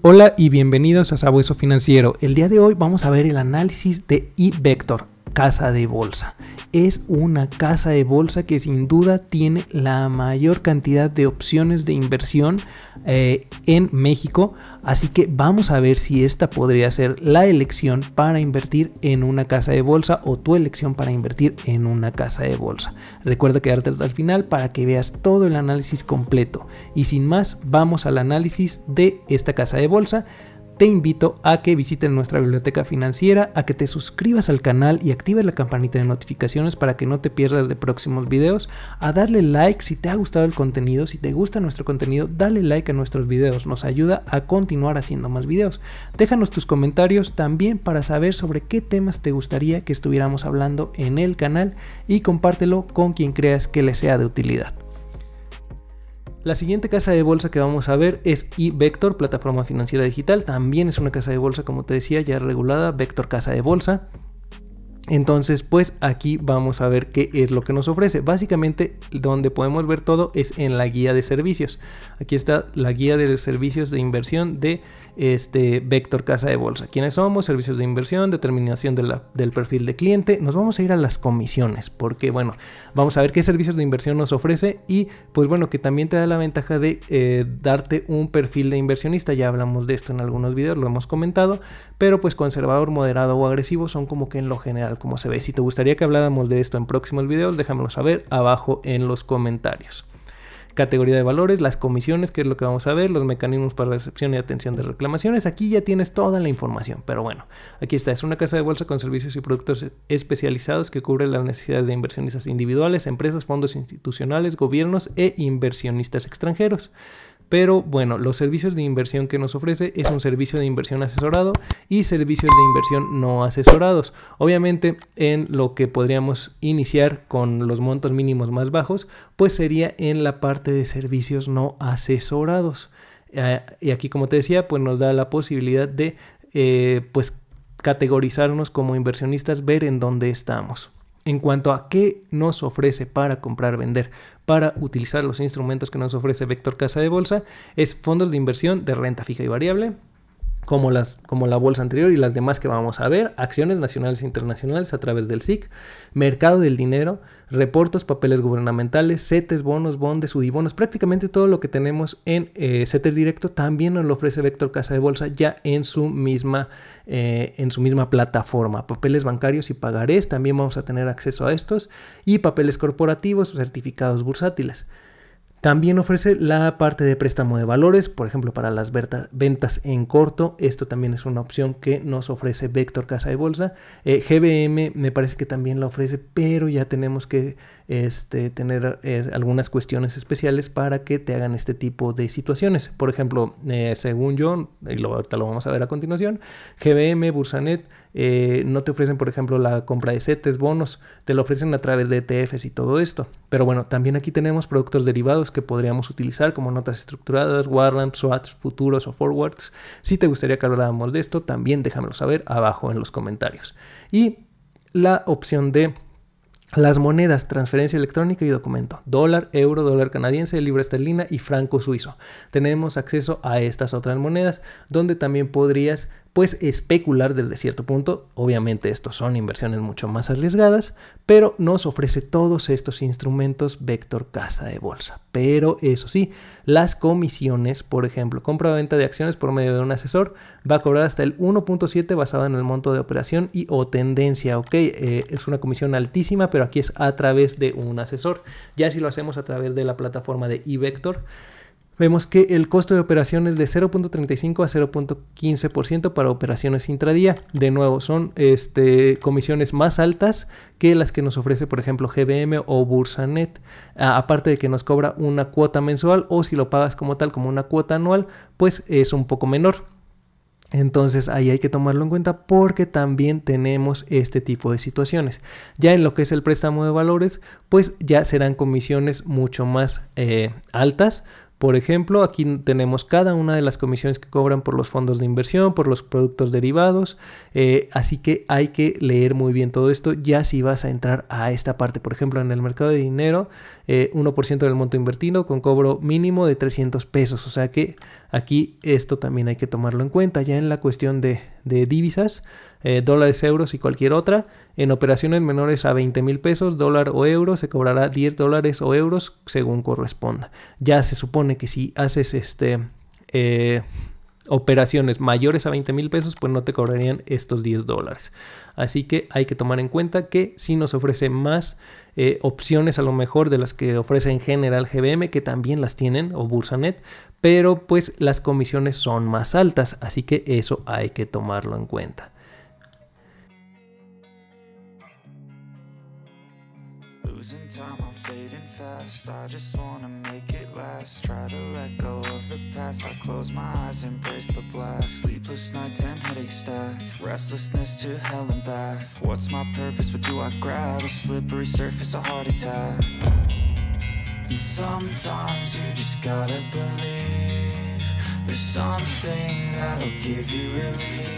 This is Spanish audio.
Hola y bienvenidos a Sabueso Financiero. El día de hoy vamos a ver el análisis de iVector casa de bolsa. Es una casa de bolsa que sin duda tiene la mayor cantidad de opciones de inversión eh, en México. Así que vamos a ver si esta podría ser la elección para invertir en una casa de bolsa o tu elección para invertir en una casa de bolsa. Recuerda quedarte hasta el final para que veas todo el análisis completo. Y sin más, vamos al análisis de esta casa de bolsa te invito a que visiten nuestra biblioteca financiera, a que te suscribas al canal y actives la campanita de notificaciones para que no te pierdas de próximos videos, a darle like si te ha gustado el contenido, si te gusta nuestro contenido, dale like a nuestros videos, nos ayuda a continuar haciendo más videos. Déjanos tus comentarios también para saber sobre qué temas te gustaría que estuviéramos hablando en el canal y compártelo con quien creas que le sea de utilidad. La siguiente casa de bolsa que vamos a ver es iVector, plataforma financiera digital. También es una casa de bolsa, como te decía, ya regulada, Vector Casa de Bolsa. Entonces, pues aquí vamos a ver qué es lo que nos ofrece. Básicamente, donde podemos ver todo es en la guía de servicios. Aquí está la guía de servicios de inversión de este Vector Casa de Bolsa. ¿Quiénes somos? Servicios de inversión, determinación del perfil de cliente. Nos vamos a ir a las comisiones porque, bueno, vamos a ver qué servicios de inversión nos ofrece y, pues bueno, que también te da la ventaja de eh, darte un perfil de inversionista. Ya hablamos de esto en algunos videos, lo hemos comentado, pero pues conservador, moderado o agresivo son como que en lo general Cómo se ve. Si te gustaría que habláramos de esto en próximos videos, déjamelo saber abajo en los comentarios. Categoría de valores, las comisiones, que es lo que vamos a ver, los mecanismos para recepción y atención de reclamaciones. Aquí ya tienes toda la información, pero bueno, aquí está. Es una casa de bolsa con servicios y productos especializados que cubre la necesidad de inversionistas individuales, empresas, fondos institucionales, gobiernos e inversionistas extranjeros. Pero bueno, los servicios de inversión que nos ofrece es un servicio de inversión asesorado y servicios de inversión no asesorados. Obviamente en lo que podríamos iniciar con los montos mínimos más bajos, pues sería en la parte de servicios no asesorados. Eh, y aquí como te decía, pues nos da la posibilidad de eh, pues categorizarnos como inversionistas, ver en dónde estamos en cuanto a qué nos ofrece para comprar, vender, para utilizar los instrumentos que nos ofrece Vector Casa de Bolsa, es fondos de inversión de renta fija y variable, como, las, como la bolsa anterior y las demás que vamos a ver, acciones nacionales e internacionales a través del SIC, mercado del dinero, reportos, papeles gubernamentales, CETES, bonos, bondes, UDIBONOS, prácticamente todo lo que tenemos en eh, CETES directo también nos lo ofrece Vector Casa de Bolsa ya en su misma, eh, en su misma plataforma. Papeles bancarios y pagarés, también vamos a tener acceso a estos, y papeles corporativos, certificados bursátiles. También ofrece la parte de préstamo de valores, por ejemplo, para las ventas en corto. Esto también es una opción que nos ofrece Vector Casa de Bolsa. Eh, GBM me parece que también la ofrece, pero ya tenemos que este, tener eh, algunas cuestiones especiales para que te hagan este tipo de situaciones. Por ejemplo, eh, según yo, y lo, lo vamos a ver a continuación, GBM, Bursanet, eh, no te ofrecen, por ejemplo, la compra de setes bonos, te lo ofrecen a través de ETFs y todo esto. Pero bueno, también aquí tenemos productos derivados que podríamos utilizar como notas estructuradas, warrants, swaps, futuros o forwards. Si te gustaría que habláramos de esto, también déjamelo saber abajo en los comentarios. Y la opción de las monedas, transferencia electrónica y documento, dólar, euro, dólar canadiense, libra esterlina y franco suizo. Tenemos acceso a estas otras monedas donde también podrías pues especular desde cierto punto, obviamente estos son inversiones mucho más arriesgadas, pero nos ofrece todos estos instrumentos vector casa de bolsa. Pero eso sí, las comisiones, por ejemplo, compra-venta de acciones por medio de un asesor, va a cobrar hasta el 1.7 basado en el monto de operación y o tendencia, ¿ok? Eh, es una comisión altísima, pero aquí es a través de un asesor. Ya si lo hacemos a través de la plataforma de eVector vemos que el costo de operación es de 0.35 a 0.15% para operaciones intradía. De nuevo, son este, comisiones más altas que las que nos ofrece, por ejemplo, GBM o Bursanet. aparte de que nos cobra una cuota mensual o si lo pagas como tal, como una cuota anual, pues es un poco menor. Entonces ahí hay que tomarlo en cuenta porque también tenemos este tipo de situaciones. Ya en lo que es el préstamo de valores, pues ya serán comisiones mucho más eh, altas por ejemplo, aquí tenemos cada una de las comisiones que cobran por los fondos de inversión, por los productos derivados, eh, así que hay que leer muy bien todo esto ya si vas a entrar a esta parte. Por ejemplo, en el mercado de dinero, 1% eh, del monto invertido con cobro mínimo de 300 pesos, o sea que aquí esto también hay que tomarlo en cuenta. Ya en la cuestión de, de divisas, eh, dólares, euros y cualquier otra. En operaciones menores a 20 mil pesos, dólar o euro, se cobrará 10 dólares o euros según corresponda. Ya se supone que si haces este... Eh, operaciones mayores a 20 mil pesos, pues no te cobrarían estos 10 dólares. Así que hay que tomar en cuenta que si nos ofrece más eh, opciones a lo mejor de las que ofrece en general GBM, que también las tienen, o Bursanet, pero pues las comisiones son más altas, así que eso hay que tomarlo en cuenta. I just wanna make it last Try to let go of the past I close my eyes, embrace the blast Sleepless nights and headache stack Restlessness to hell and back What's my purpose, what do I grab? A slippery surface, a heart attack And sometimes you just gotta believe There's something that'll give you relief